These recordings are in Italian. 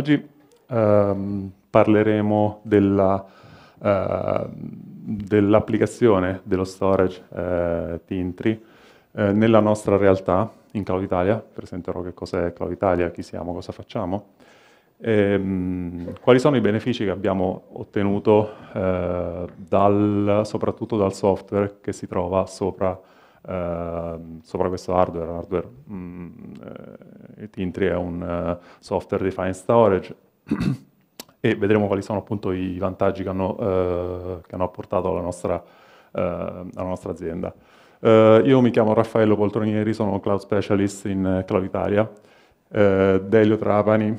Oggi ehm, parleremo della, eh, dell'applicazione dello storage eh, Tintri eh, nella nostra realtà in Cloud Italia. Presenterò che cos'è Cloud Italia, chi siamo, cosa facciamo. E, ehm, mh, quali sono i benefici che abbiamo ottenuto eh, dal, soprattutto dal software che si trova sopra Ehm, sopra questo hardware, hardware mm, eh, Tintri è un eh, software defined storage e vedremo quali sono appunto i vantaggi che hanno, eh, che hanno apportato alla nostra, alla nostra azienda. Uh, io mi chiamo Raffaello Poltronieri, sono Cloud Specialist in Cloud Italia. Uh, Delio Trapani.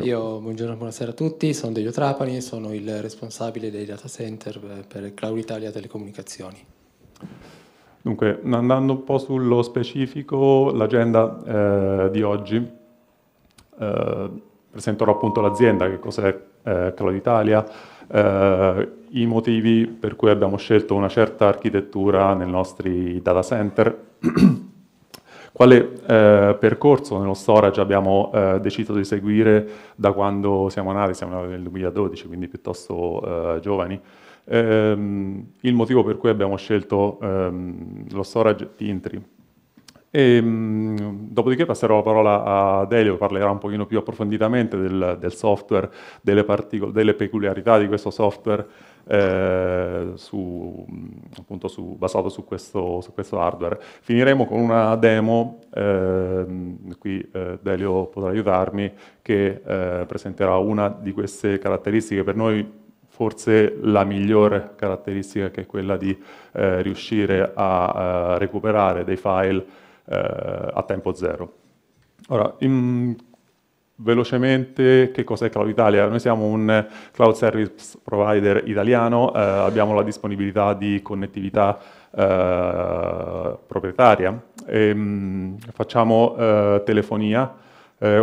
Io, buongiorno, buonasera a tutti, sono Delio Trapani, sono il responsabile dei data center per Cloud Italia Telecomunicazioni. Dunque, andando un po' sullo specifico, l'agenda eh, di oggi, eh, presenterò appunto l'azienda, che cos'è eh, Cloud Italia, eh, i motivi per cui abbiamo scelto una certa architettura nei nostri data center, quale eh, percorso nello storage abbiamo eh, deciso di seguire da quando siamo nati, siamo nati nel 2012, quindi piuttosto eh, giovani, ehm, il motivo per cui abbiamo scelto ehm, lo storage di Intri. E, ehm, dopodiché passerò la parola a Delio, parlerà un pochino più approfonditamente del, del software, delle, delle, peculiarità di questo software eh, su, appunto su, basato su questo, su questo, hardware. Finiremo con una demo, eh, qui eh, Delio potrà aiutarmi, che eh, presenterà una di queste caratteristiche per noi forse la migliore caratteristica che è quella di eh, riuscire a, a eh, recuperare dei file eh, a tempo zero. Ora, in, velocemente, che cos'è Cloud Italia? Noi siamo un cloud service provider italiano, eh, abbiamo la disponibilità di connettività eh, proprietaria, e, ehm, mh, facciamo eh, telefonia,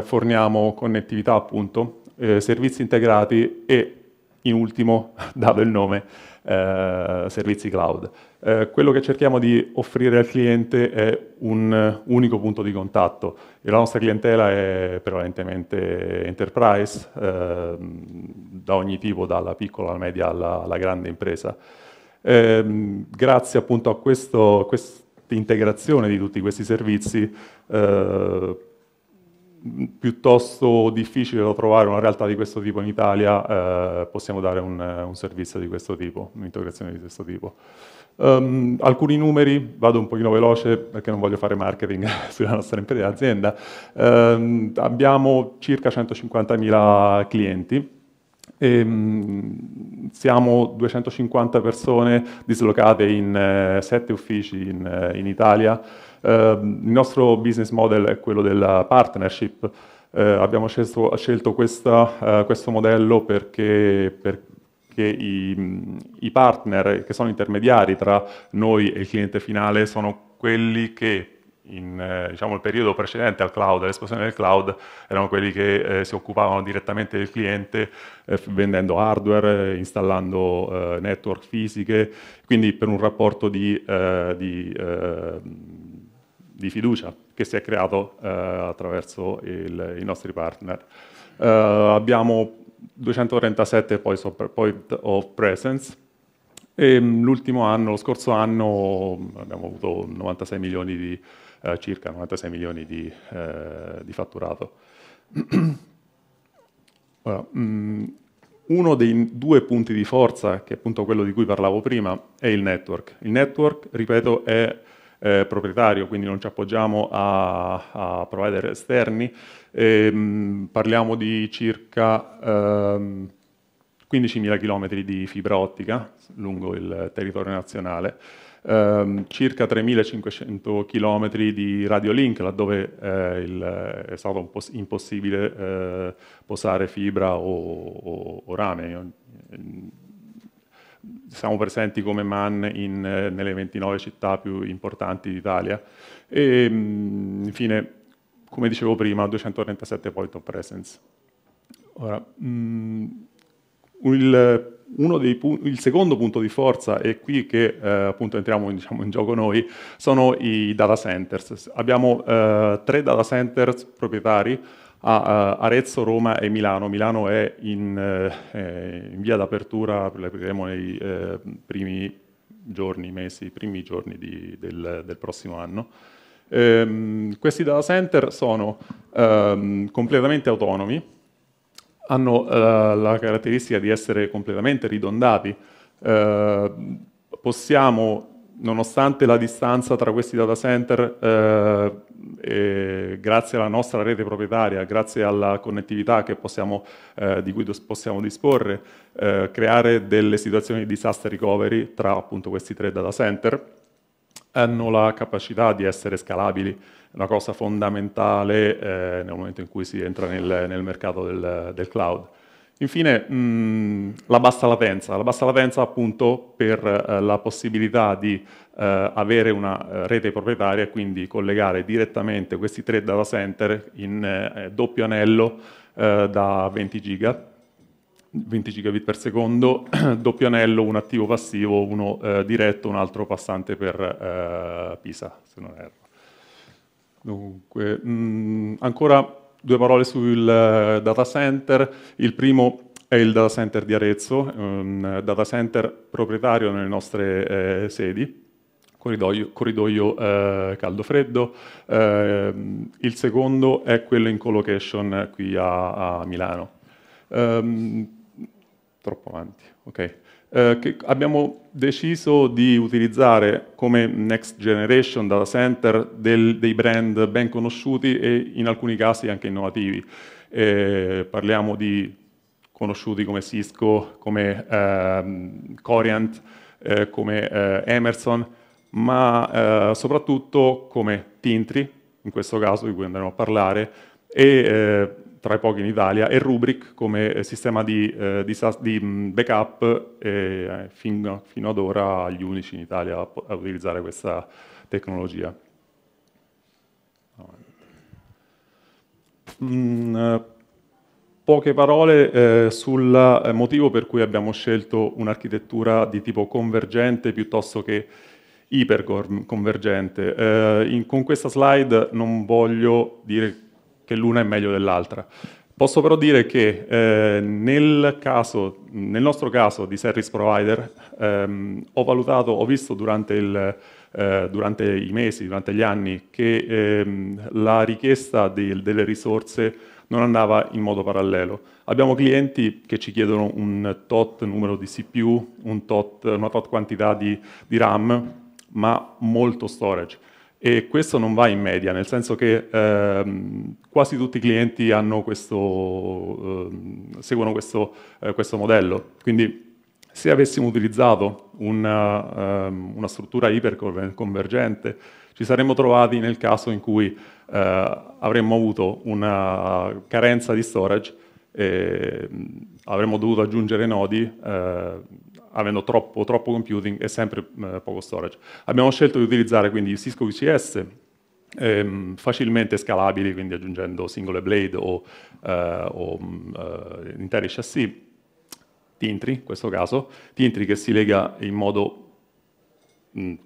forniamo connettività appunto, servizi integrati e in ultimo, dato il nome, eh, servizi cloud. Eh, quello che cerchiamo di offrire al cliente è un unico punto di contatto e la nostra clientela è prevalentemente enterprise, eh, da ogni tipo, dalla piccola alla media alla, alla grande impresa. Ehm, grazie appunto a questa integrazione di tutti questi servizi eh, piuttosto difficile da trovare una realtà di questo tipo in Italia, eh, possiamo dare un, un, servizio di questo tipo, un'integrazione di questo tipo. Um, alcuni numeri, vado un pochino veloce perché non voglio fare marketing sulla nostra azienda, um, abbiamo circa 150.000 clienti, e, ehm, mh, siamo 250 persone dislocate in eh, 7 uffici in, eh, in Italia, eh, il nostro business model è quello della partnership. Eh, abbiamo scelto, scelto questa, eh, questo modello perché, perché i, i partner che sono intermediari tra noi e il cliente finale sono quelli che in eh, diciamo, il periodo precedente al cloud, all'esplosione del cloud, erano quelli che eh, si occupavano direttamente del cliente eh, vendendo hardware, installando eh, network fisiche, quindi per un rapporto di, eh, di di fiducia che si è creato eh, attraverso il, i nostri partner. Eh, abbiamo 237 point of presence e mm, l'ultimo anno, lo scorso anno, abbiamo avuto 96 milioni di, eh, circa 96 milioni di, eh, di fatturato. Ora, mh, mm, uno dei due punti di forza, che è appunto quello di cui parlavo prima, è il network. Il network, ripeto, è eh, proprietario, quindi non ci appoggiamo a, a provider esterni. E, ehm, mh, parliamo di circa ehm, 15.000 km di fibra ottica lungo il territorio nazionale. Um, circa 3.500 km di radiolink, laddove eh, il, è stato poss impossibile eh, posare fibra o, o, o rame siamo presenti come MAN in, eh, nelle 29 città più importanti d'Italia. E mm, infine, come dicevo prima, 237 point of presence. Ora, mh, mm, il, il, secondo punto di forza, e qui che eh, appunto entriamo diciamo, in gioco noi, sono i data centers. Abbiamo eh, tre data centers proprietari, a Arezzo, Roma e Milano. Milano è in, eh, in via d'apertura, lo apriremo nei eh, primi giorni, mesi, primi giorni di, del, del, prossimo anno. Ehm, questi data center sono ehm, completamente autonomi, hanno eh, la caratteristica di essere completamente ridondati. Ehm, possiamo, nonostante la distanza tra questi data center, eh, grazie alla nostra rete proprietaria, grazie alla connettività possiamo, eh, di cui possiamo disporre, eh, creare delle situazioni di disaster recovery tra appunto questi tre data center, hanno la capacità di essere scalabili, una cosa fondamentale eh, nel momento in cui si entra nel, nel mercato del, del cloud. Infine, mh, mm, la bassa latenza. La bassa latenza appunto per eh, la possibilità di eh, avere una eh, rete proprietaria e quindi collegare direttamente questi tre data center in eh, doppio anello eh, da 20 giga, 20 gigabit per secondo, doppio anello, un attivo passivo, uno eh, diretto, un altro passante per Pisa, se non erro. Dunque, mh, mm, ancora Due parole sul eh, data center. Il primo è il data center di Arezzo, un data center proprietario nelle nostre eh, sedi, corridoio, corridoio eh, caldo-freddo. Eh, il secondo è quello in colocation qui a, a Milano. Ehm, troppo avanti, ok. Eh, che abbiamo deciso di utilizzare come next generation data center del, dei brand ben conosciuti e in alcuni casi anche innovativi. Eh, parliamo di conosciuti come Cisco, come ehm, Coriant, eh, come eh, Emerson, ma eh, soprattutto come Tintri, in questo caso di cui andremo a parlare, e tra i pochi in Italia, e Rubric come eh, sistema di, eh, di, di mm, backup, eh, fino, fino, ad ora gli unici in Italia a, a utilizzare questa tecnologia. Mm, eh, poche parole eh, sul eh, motivo per cui abbiamo scelto un'architettura di tipo convergente piuttosto che iperconvergente. Eh, con questa slide non voglio dire che l'una è meglio dell'altra. Posso però dire che eh, nel, caso, nel, nostro caso di service provider ehm, ho valutato, ho visto durante, il, eh, durante, i mesi, durante gli anni, che ehm, la richiesta di, delle risorse non andava in modo parallelo. Abbiamo clienti che ci chiedono un tot numero di CPU, un tot, una tot quantità di, di RAM, ma molto storage e questo non va in media, nel senso che ehm, quasi tutti i clienti questo, ehm, seguono questo, eh, questo, modello. Quindi se avessimo utilizzato una, ehm, una struttura iperconvergente, ci saremmo trovati nel caso in cui eh, avremmo avuto una carenza di storage e ehm, avremmo dovuto aggiungere nodi eh, avendo troppo, troppo computing e sempre eh, poco storage. Abbiamo scelto di utilizzare quindi Cisco VCS, ehm, facilmente scalabili, quindi aggiungendo singole blade o, eh, o mm, eh, interi chassis, tintri in questo caso, tintri che si lega in modo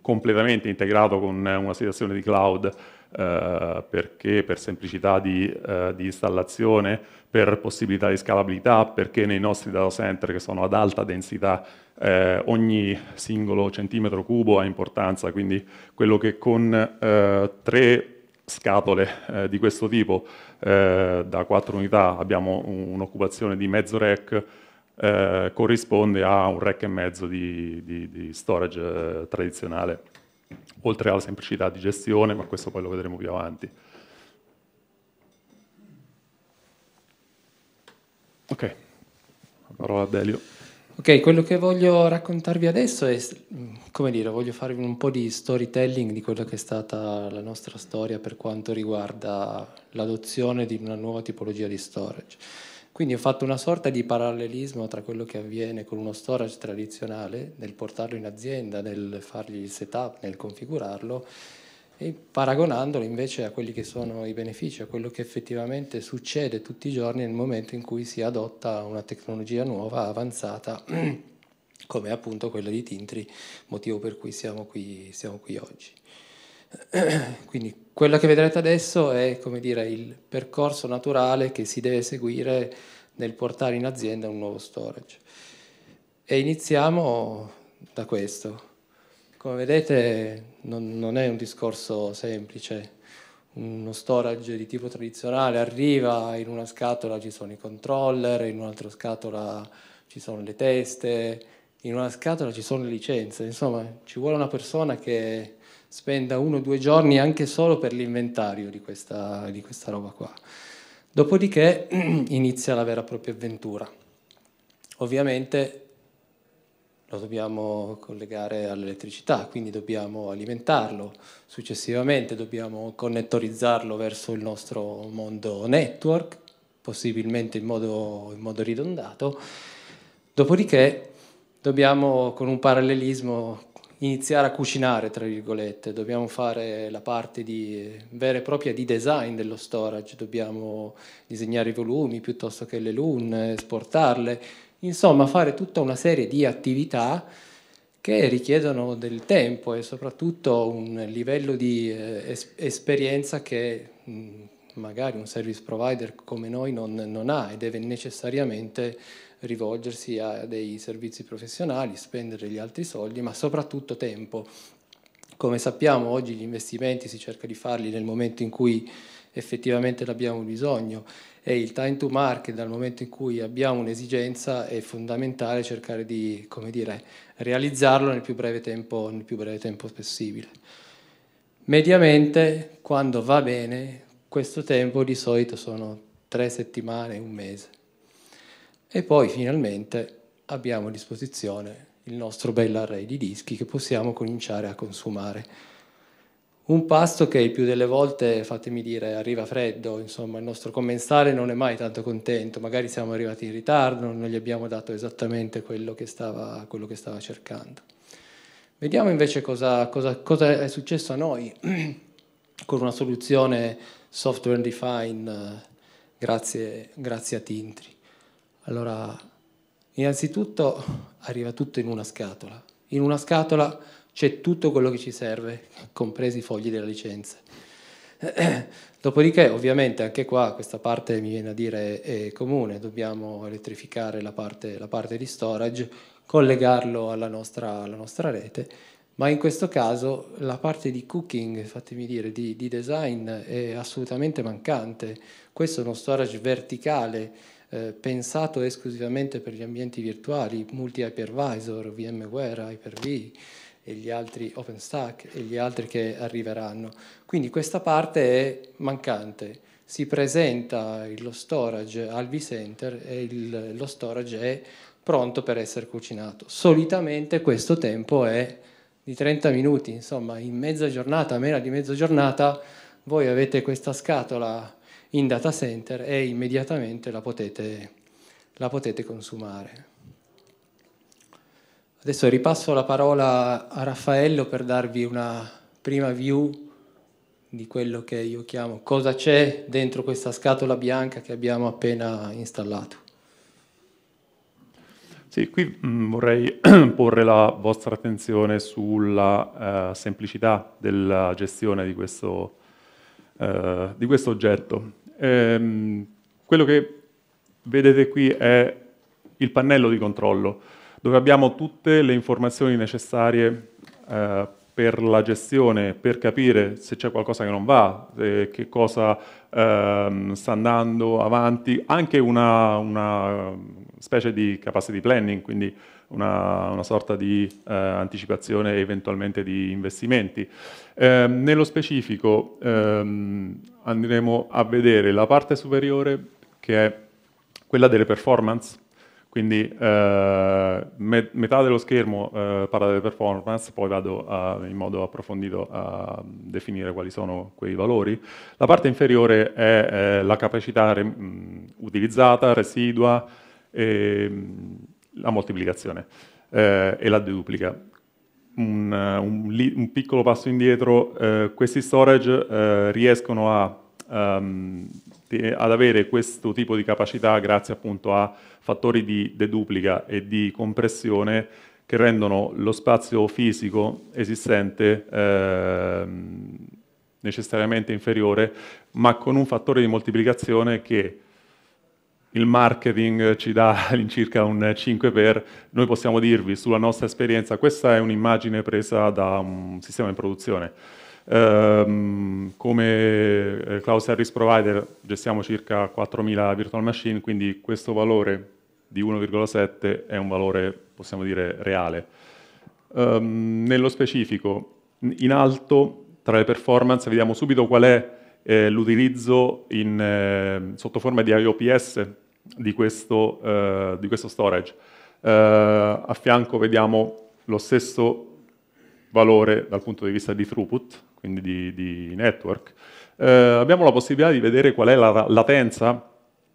completamente integrato con una situazione di cloud eh, perché per semplicità di, eh, di, installazione, per possibilità di scalabilità, perché nei nostri data center che sono ad alta densità eh, ogni singolo centimetro cubo ha importanza, quindi quello che con eh, tre scatole eh, di questo tipo eh, da quattro unità abbiamo un'occupazione di mezzo rack eh, corrisponde a un rack e mezzo di, di, di storage eh, tradizionale, oltre alla semplicità di gestione, ma questo poi lo vedremo più avanti. Ok, la parola a Delio. Ok, quello che voglio raccontarvi adesso è, come dire, voglio farvi un po' di storytelling di quella che è stata la nostra storia per quanto riguarda l'adozione di una nuova tipologia di storage. Quindi ho fatto una sorta di parallelismo tra quello che avviene con uno storage tradizionale, nel portarlo in azienda, nel fargli il setup, nel configurarlo, e paragonandolo invece a quelli che sono i benefici, a quello che effettivamente succede tutti i giorni nel momento in cui si adotta una tecnologia nuova, avanzata, come appunto quella di Tintri, motivo per cui siamo qui, siamo qui oggi. Quindi quello che vedrete adesso è dire, il percorso naturale che si deve seguire nel portare in azienda un nuovo storage. E iniziamo da questo. Come vedete non, non è un discorso semplice. Uno storage di tipo tradizionale arriva, in una scatola ci sono i controller, in un'altra scatola ci sono le teste, in una scatola ci sono le licenze, insomma ci vuole una persona che spenda uno o due giorni anche solo per l'inventario di questa, di questa roba qua. Dopodiché inizia la vera e propria avventura. Ovviamente lo dobbiamo collegare all'elettricità, quindi dobbiamo alimentarlo, successivamente dobbiamo connettorizzarlo verso il nostro mondo network, possibilmente in modo, in modo ridondato, dopodiché dobbiamo con un parallelismo iniziare a cucinare, tra virgolette, dobbiamo fare la parte di, eh, vera e propria di design dello storage, dobbiamo disegnare i volumi piuttosto che le LUN, esportarle, insomma fare tutta una serie di attività che richiedono del tempo e soprattutto un livello di eh, es- esperienza che mm, magari un service provider come noi non, non ha e deve necessariamente rivolgersi a dei servizi professionali, spendere gli altri soldi, ma soprattutto tempo. Come sappiamo oggi gli investimenti si cerca di farli nel momento in cui effettivamente l'abbiamo bisogno e il time to market dal momento in cui abbiamo un'esigenza è fondamentale cercare di dire, realizzarlo nel più, tempo, nel più breve tempo possibile. Mediamente quando va bene questo tempo di solito sono tre settimane, un mese. E poi finalmente abbiamo a disposizione il nostro array di dischi che possiamo cominciare a consumare. Un pasto che il più delle volte, fatemi dire, arriva freddo, insomma il nostro commensale non è mai tanto contento, magari siamo arrivati in ritardo, non gli abbiamo dato esattamente quello che stava, quello che stava cercando. Vediamo invece cosa, cosa, cosa, è successo a noi con una soluzione software defined eh, grazie, grazie a Tintri. Allora, innanzitutto arriva tutto in una scatola. In una scatola c'è tutto quello che ci serve, compresi i fogli della licenza. Dopodiché, ovviamente, anche qua questa parte mi viene a dire è comune, dobbiamo elettrificare la parte, la parte di storage, collegarlo alla nostra, alla nostra, rete, ma in questo caso la parte di cooking, fatemi dire, di, di design è assolutamente mancante. Questo è uno storage verticale eh, pensato esclusivamente per gli ambienti virtuali, multi-hypervisor, VMware, Hyper-V e gli altri OpenStack e gli altri che arriveranno. Quindi questa parte è mancante. Si presenta lo storage al vCenter e il, lo storage è pronto per essere cucinato. Solitamente questo tempo è di 30 minuti, insomma, in mezza giornata, meno di mezza giornata, voi avete questa scatola in data center e immediatamente la potete, la potete consumare. Adesso ripasso la parola a Raffaello per darvi una prima view di quello che io chiamo cosa c'è dentro questa scatola bianca che abbiamo appena installato. Sì, qui mm, vorrei porre la vostra attenzione sulla eh, semplicità della gestione di questo, eh, di questo oggetto ehm, quello che vedete qui è il pannello di controllo, dove abbiamo tutte le informazioni necessarie eh, per la gestione, per capire se c'è qualcosa che non va, che cosa ehm, sta andando avanti, anche una, una, specie di capacity planning, quindi una, una sorta di eh, anticipazione eventualmente di investimenti. Eh, nello specifico ehm, andremo a vedere la parte superiore che è quella delle performance, quindi eh, met metà dello schermo eh, parla delle performance, poi vado a, in modo approfondito a definire quali sono quei valori. La parte inferiore è eh, la capacità re utilizzata, residua, e, ehm, la moltiplicazione eh, e la deduplica. Un, eh, un, un piccolo passo indietro, eh, questi storage eh, riescono a, um, ad avere questo tipo di capacità grazie appunto a fattori di deduplica e di compressione che rendono lo spazio fisico esistente ehm, necessariamente inferiore, ma con un fattore di moltiplicazione che il marketing ci dà all'incirca un 5 per, noi possiamo dirvi sulla nostra esperienza, questa è un'immagine presa da un sistema di produzione. Um, come eh, cloud service provider gestiamo circa 4.000 virtual machine, quindi questo valore di 1,7 è un valore, possiamo dire, reale. Um, nello specifico, in alto, tra le performance, vediamo subito qual è eh, l'utilizzo eh, sotto forma di IOPS, di questo, eh, di questo storage. Eh, a fianco vediamo lo stesso valore dal punto di vista di throughput, quindi di, di network. Eh, abbiamo la possibilità di vedere qual è la latenza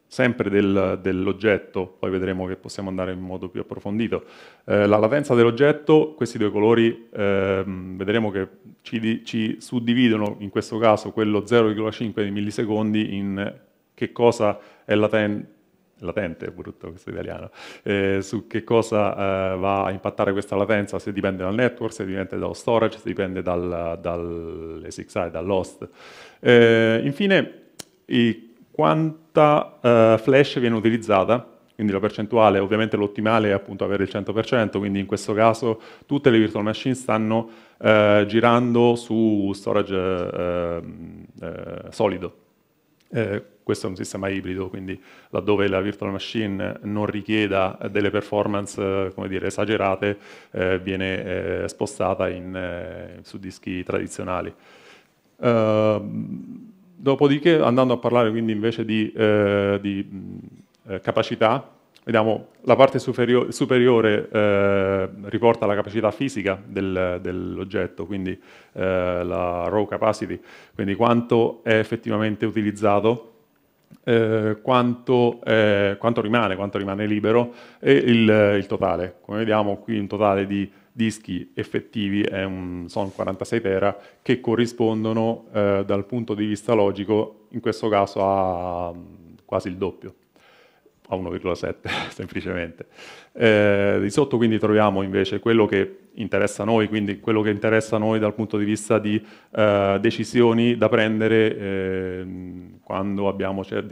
sempre del, dell'oggetto, poi vedremo che possiamo andare in modo più approfondito. Eh, la latenza dell'oggetto, questi due colori ehm, vedremo che ci, ci, suddividono in questo caso quello 0,5 di millisecondi in che cosa è laten latente è brutto questo italiano, eh, su che cosa eh, va a impattare questa latenza, se dipende dal network, se dipende dallo storage, se dipende dal, dal SXI, dall'host. Eh, infine, quanta eh, flash viene utilizzata, quindi la percentuale, ovviamente l'ottimale è appunto avere il 100%, quindi in questo caso tutte le virtual machine stanno eh, girando su storage ehm, eh, solido questo è un sistema ibrido, quindi laddove la virtual machine non richieda delle performance eh, dire, esagerate, eh, viene eh, spostata in, eh, su dischi tradizionali. Ehm, dopodiché, andando a parlare quindi invece di, eh, di mm, eh, capacità, vediamo la parte superiore, superiore riporta la capacità fisica del, dell'oggetto, quindi la raw capacity, quindi quanto è effettivamente utilizzato eh, quanto, eh, quanto, rimane, quanto rimane libero e il, il, totale. Come vediamo qui un totale di dischi effettivi un, sono 46 tera che corrispondono eh, dal punto di vista logico in questo caso a mm, quasi il doppio a 1,7 semplicemente. Eh, di sotto quindi troviamo invece quello che interessa a noi, quindi quello che interessa a noi dal punto di vista di eh, decisioni da prendere eh, quando abbiamo certe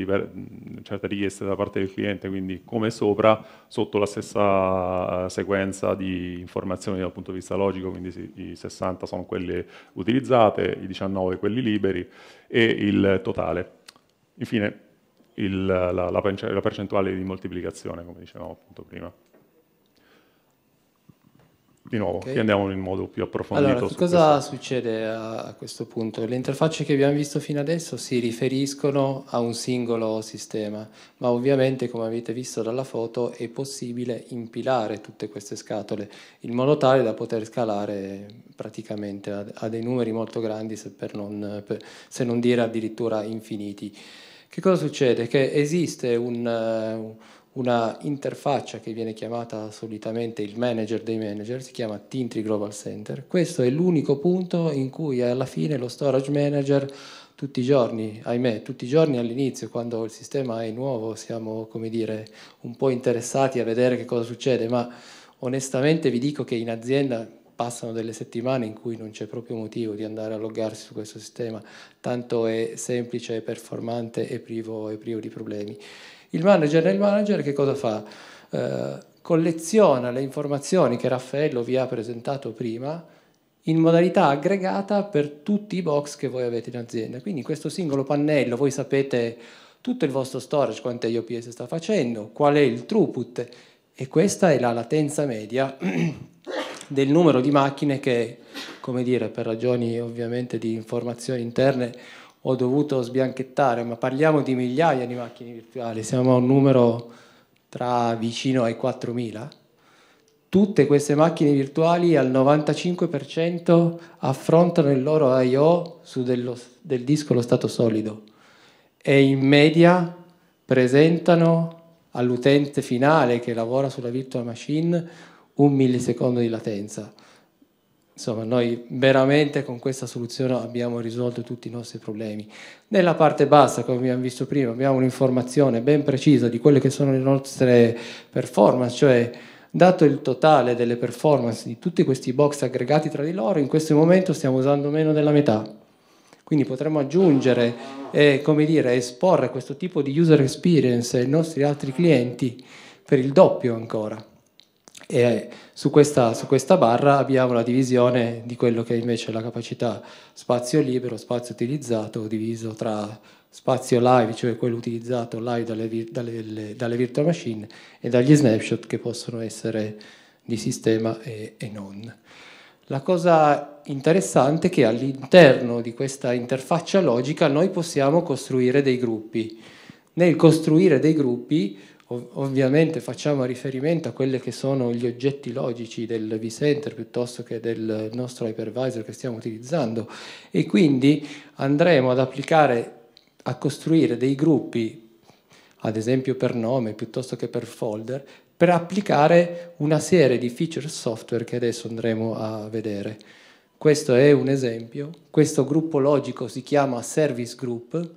richieste da parte del cliente, quindi come sopra, sotto la stessa sequenza di informazioni dal punto di vista logico, quindi i 60 sono quelle utilizzate, i 19 quelli liberi e il totale. Infine, il, la, la, percentuale di moltiplicazione, come dicevamo appunto prima. Di nuovo, okay. andiamo in modo più approfondito. Allora, cosa questo. succede a, a questo punto? Le interfacce che abbiamo visto fino adesso si riferiscono a un singolo sistema, ma ovviamente, come avete visto dalla foto, è possibile impilare tutte queste scatole in modo tale da poter scalare praticamente a, a dei numeri molto grandi, se, non, per, se non dire addirittura infiniti. Che cosa succede? Che esiste un, eh, una interfaccia che viene chiamata solitamente il manager dei manager, si chiama Tintri Global Center. Questo è l'unico punto in cui alla fine lo storage manager tutti i giorni, ahimè, tutti i giorni all'inizio, quando il sistema è nuovo, siamo, come dire, un po' interessati a vedere che cosa succede, ma onestamente vi dico che in azienda passano delle settimane in cui non c'è proprio motivo di andare a loggarsi su questo sistema, tanto è semplice, performante e privo, privo di problemi. Il manager del manager che cosa fa? Eh, colleziona le informazioni che Raffaello vi ha presentato prima in modalità aggregata per tutti i box che voi avete in azienda. Quindi in questo singolo pannello voi sapete tutto il vostro storage, quante IOPS sta facendo, qual è il throughput e questa è la latenza media del numero di macchine che, come dire, per ragioni ovviamente di informazioni interne ho dovuto sbianchettare, ma parliamo di migliaia di macchine virtuali, siamo a un numero tra vicino ai 4.000. Tutte queste macchine virtuali al 95% affrontano il loro I.O. su dello, del disco lo stato solido e in media presentano all'utente finale che lavora sulla virtual machine un millisecondo di latenza. Insomma, noi veramente con questa soluzione abbiamo risolto tutti i nostri problemi. Nella parte bassa, come abbiamo visto prima, abbiamo un'informazione ben precisa di quelle che sono le nostre performance, cioè dato il totale delle performance di tutti questi box aggregati tra di loro, in questo momento stiamo usando meno della metà. Quindi potremmo aggiungere e dire, esporre questo tipo di user experience ai nostri altri clienti per il doppio ancora e su questa, su questa, barra abbiamo la divisione di quello che è invece la capacità spazio libero, spazio utilizzato, diviso tra spazio live, cioè quello utilizzato live dalle, dalle, dalle virtual machine e dagli snapshot che possono essere di sistema e, e non. La cosa interessante è che all'interno di questa interfaccia logica noi possiamo costruire dei gruppi. Nel costruire dei gruppi Ov ovviamente facciamo riferimento a quelli che sono gli oggetti logici del vCenter piuttosto che del nostro hypervisor che stiamo utilizzando e quindi andremo ad applicare, a costruire dei gruppi ad esempio per nome piuttosto che per folder, per applicare una serie di feature software che adesso andremo a vedere. Questo è un esempio, questo gruppo logico si chiama service group,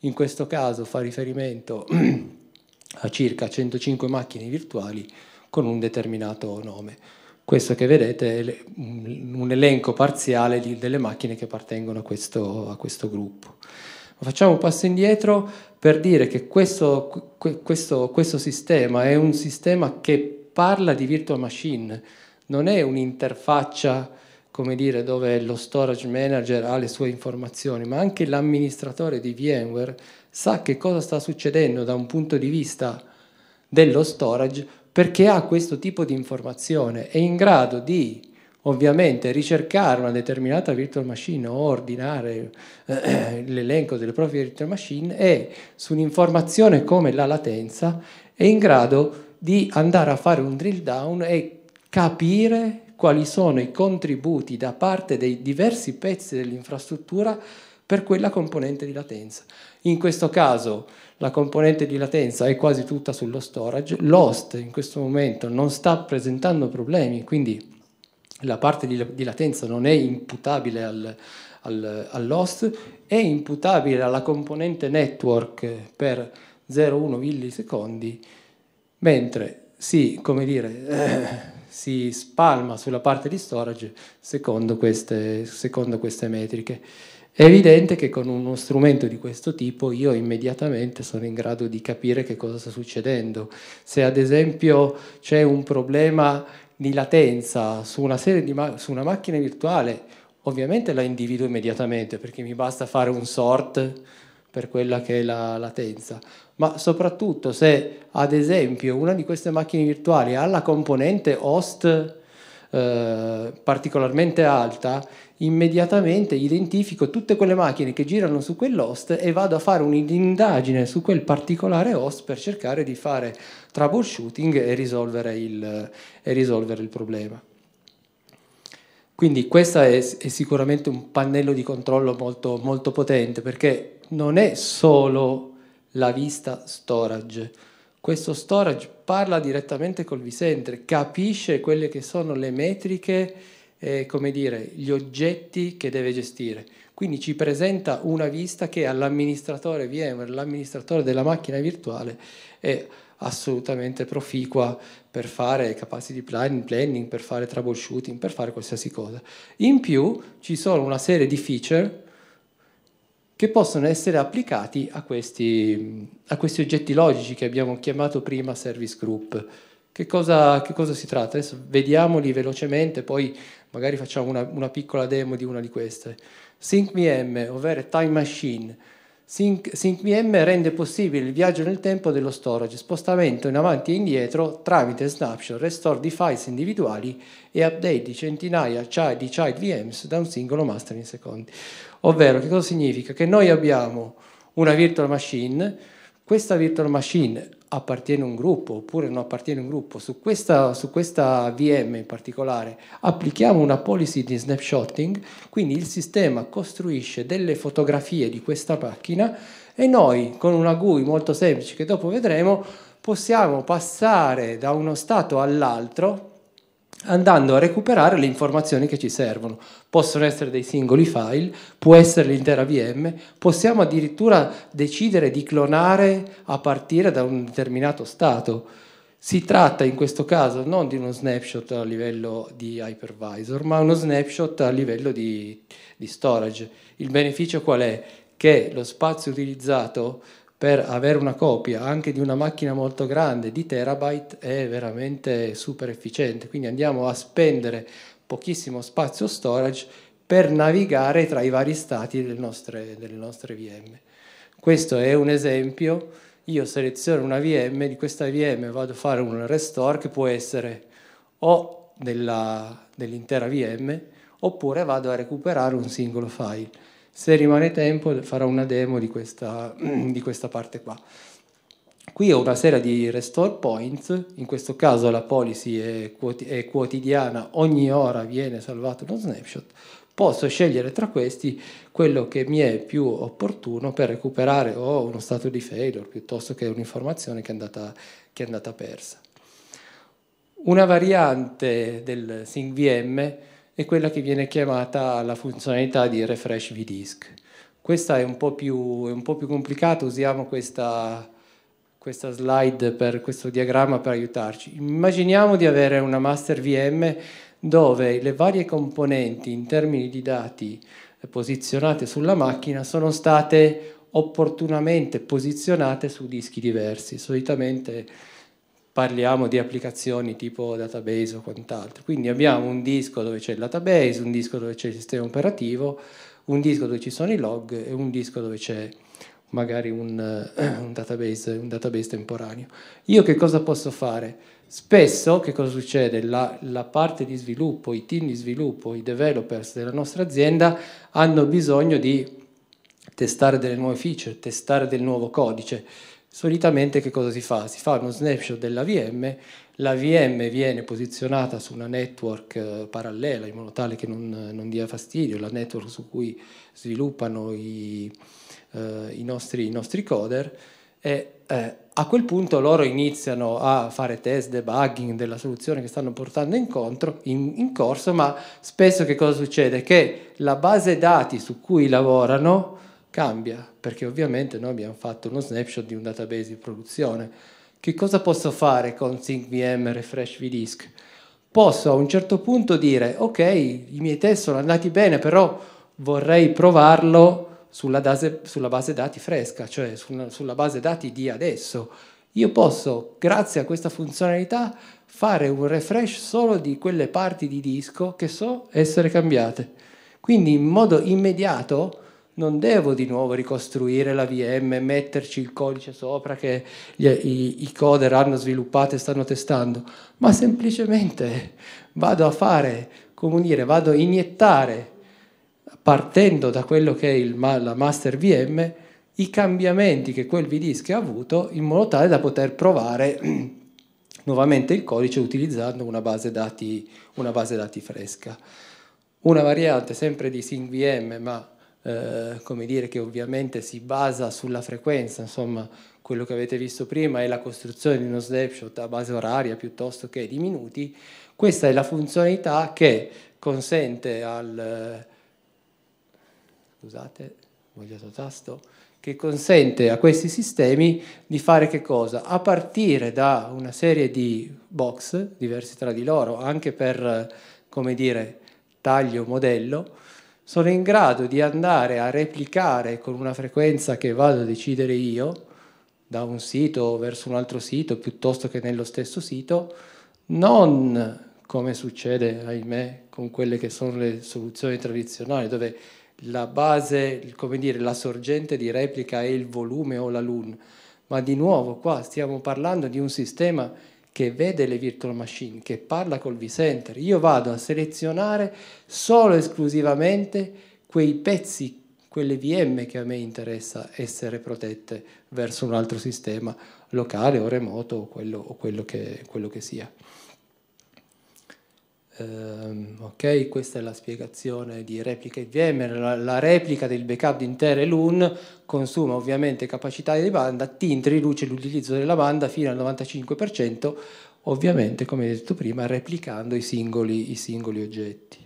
in questo caso fa riferimento a circa 105 macchine virtuali con un determinato nome. Questo che vedete è mm, un elenco parziale delle macchine che appartengono a questo, a questo gruppo. Facciamo un passo indietro per dire che questo, questo, questo sistema è un sistema che parla di virtual machine, non è un'interfaccia come dire, dove lo storage manager ha le sue informazioni, ma anche l'amministratore di VMware sa che cosa sta succedendo da un punto di vista dello storage perché ha questo tipo di informazione, è in grado di ovviamente ricercare una determinata virtual machine o ordinare eh, l'elenco delle proprie virtual machine e su un'informazione come la latenza è in grado di andare a fare un drill down e capire quali sono i contributi da parte dei diversi pezzi dell'infrastruttura per quella componente di latenza. In questo caso la componente di latenza è quasi tutta sullo storage, l'host in questo momento non sta presentando problemi, quindi la parte di, latenza non è imputabile al, al, all'host, è imputabile alla componente network per 0,1 millisecondi, mentre sì, come dire... Eh, si spalma sulla parte di storage secondo queste, secondo queste metriche. È evidente che con uno strumento di questo tipo io immediatamente sono in grado di capire che cosa sta succedendo. Se ad esempio c'è un problema di latenza su una, di ma- su una macchina virtuale, ovviamente la individuo immediatamente perché mi basta fare un sort per quella che è la latenza ma soprattutto se ad esempio una di queste macchine virtuali ha la componente host eh, particolarmente alta, immediatamente identifico tutte quelle macchine che girano su quell'host e vado a fare un'indagine su quel particolare host per cercare di fare troubleshooting e risolvere il, e risolvere il problema. Quindi questo è, è, sicuramente un pannello di controllo molto, molto potente perché non è solo la vista storage. Questo storage parla direttamente col visenter, capisce quelle che sono le metriche, eh, come dire, gli oggetti che deve gestire. Quindi ci presenta una vista che all'amministratore VMware, l'amministratore della macchina virtuale, è assolutamente proficua per fare capacity planning, planning, per fare troubleshooting, per fare qualsiasi cosa. In più ci sono una serie di feature che possono essere applicati a questi, a questi oggetti logici che abbiamo chiamato prima service group. Che cosa, che cosa si tratta? Adesso vediamoli velocemente, poi magari facciamo una, una piccola demo di una di queste. SyncVM, ovvero Time Machine. Sync, rende possibile il viaggio nel tempo dello storage, spostamento in avanti e indietro tramite snapshot, restore di files individuali e update di centinaia cioè di child VMs da un singolo master in secondi. Ovvero, che cosa significa? Che noi abbiamo una virtual machine, questa virtual machine appartiene a un gruppo oppure non appartiene a un gruppo, su questa, su questa VM in particolare applichiamo una policy di snapshotting, quindi il sistema costruisce delle fotografie di questa macchina e noi con una GUI molto semplice che dopo vedremo possiamo passare da uno stato all'altro andando a recuperare le informazioni che ci servono. Possono essere dei singoli file, può essere l'intera VM, possiamo addirittura decidere di clonare a partire da un determinato stato. Si tratta in questo caso non di uno snapshot a livello di hypervisor, ma uno snapshot a livello di, di storage. Il beneficio qual è? Che lo spazio utilizzato per avere una copia anche di una macchina molto grande di terabyte è veramente super efficiente, quindi andiamo a spendere pochissimo spazio storage per navigare tra i vari stati delle nostre, delle nostre VM. Questo è un esempio, io seleziono una VM, di questa VM vado a fare un restore che può essere o dell'intera VM oppure vado a recuperare un singolo file se rimane tempo farò una demo di questa, di questa parte qua. Qui ho una serie di restore points, in questo caso la policy è, quotidiana, ogni ora viene salvato uno snapshot, posso scegliere tra questi quello che mi è più opportuno per recuperare o uno stato di failure piuttosto che un'informazione che, che, è andata persa. Una variante del SingVM è quella che viene chiamata la funzionalità di refresh vdisk. Questa è un po' più, un po più complicata, usiamo questa, questa slide, per, questo diagramma per aiutarci. Immaginiamo di avere una master VM dove le varie componenti in termini di dati posizionate sulla macchina sono state opportunamente posizionate su dischi diversi. Solitamente parliamo di applicazioni tipo database o quant'altro. Quindi abbiamo un disco dove c'è il database, un disco dove c'è il sistema operativo, un disco dove ci sono i log e un disco dove c'è magari un, eh, un, database, un database, temporaneo. Io che cosa posso fare? Spesso che cosa succede? La, la parte di sviluppo, i team di sviluppo, i developers della nostra azienda hanno bisogno di testare delle nuove feature, testare del nuovo codice solitamente che cosa si fa? Si fa uno snapshot la VM viene posizionata su una network eh, parallela in modo tale che non, non dia fastidio, la network su cui sviluppano i, eh, i, nostri, i nostri, coder e eh, a quel punto loro iniziano a fare test debugging della soluzione che stanno portando incontro, in, in corso, ma spesso che cosa succede? Che la base dati su cui lavorano cambia, perché ovviamente noi abbiamo fatto uno snapshot di un database di produzione. Che cosa posso fare con SyncVM Refresh VDisk? Posso a un certo punto dire, ok, i miei test sono andati bene, però vorrei provarlo sulla base, sulla base dati fresca, cioè sulla, sulla base dati di adesso. Io posso, grazie a questa funzionalità, fare un refresh solo di quelle parti di disco che so essere cambiate. Quindi in modo immediato non devo di nuovo ricostruire la VM, metterci il codice sopra che gli, i, i, coder hanno sviluppato e stanno testando, ma semplicemente vado a fare, come dire, vado a iniettare, partendo da quello che è il, la master VM, i cambiamenti che quel VDisk ha avuto in modo tale da poter provare nuovamente il codice utilizzando una base dati, una base dati fresca. Una variante sempre di SyncVM, ma eh, come dire, che ovviamente si basa sulla frequenza, insomma quello che avete visto prima è la costruzione di uno snapshot a base oraria piuttosto che di minuti, questa è la funzionalità che consente al... scusate, ho sbagliato tasto, che consente a questi sistemi di fare che cosa? A partire da una serie di box diversi tra di loro, anche per, come dire, taglio, modello, sono in grado di andare a replicare con una frequenza che vado a decidere io, da un sito verso un altro sito piuttosto che nello stesso sito, non come succede, ahimè, con quelle che sono le soluzioni tradizionali, dove la base, come dire, la sorgente di replica è il volume o la LUN, ma di nuovo qua stiamo parlando di un sistema che vede le virtual machine, che parla col vCenter, io vado a selezionare solo e esclusivamente quei pezzi, quelle VM che a me interessa essere protette verso un altro sistema locale o remoto o quello, o quello, che, quello che sia. Um, ok, questa è la spiegazione di replica IVM, la, la replica del backup di intere LUN consuma ovviamente capacità di banda, tint riduce l'utilizzo della banda fino al 95%, ovviamente come detto prima replicando i singoli, i singoli oggetti.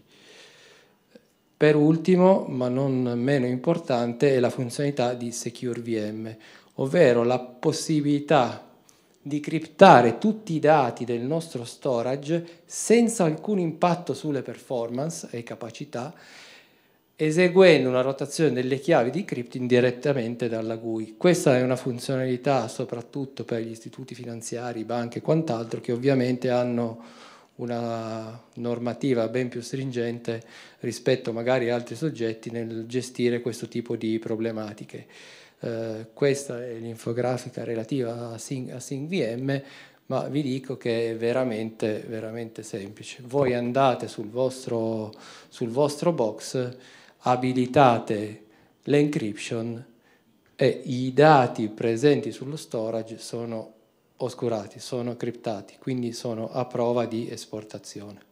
Per ultimo, ma non meno importante, è la funzionalità di Secure VM, ovvero la possibilità di criptare tutti i dati del nostro storage senza alcun impatto sulle performance e capacità, eseguendo una rotazione delle chiavi di encrypting direttamente dalla GUI. Questa è una funzionalità soprattutto per gli istituti finanziari, banche e quant'altro che ovviamente hanno una normativa ben più stringente rispetto magari ad altri soggetti nel gestire questo tipo di problematiche. Eh, questa è l'infografica relativa a SingVM, ma vi dico che è veramente, veramente semplice. Voi andate sul vostro, sul vostro box, abilitate l'encryption e i dati presenti sullo storage sono oscurati, sono criptati, quindi sono a prova di esportazione.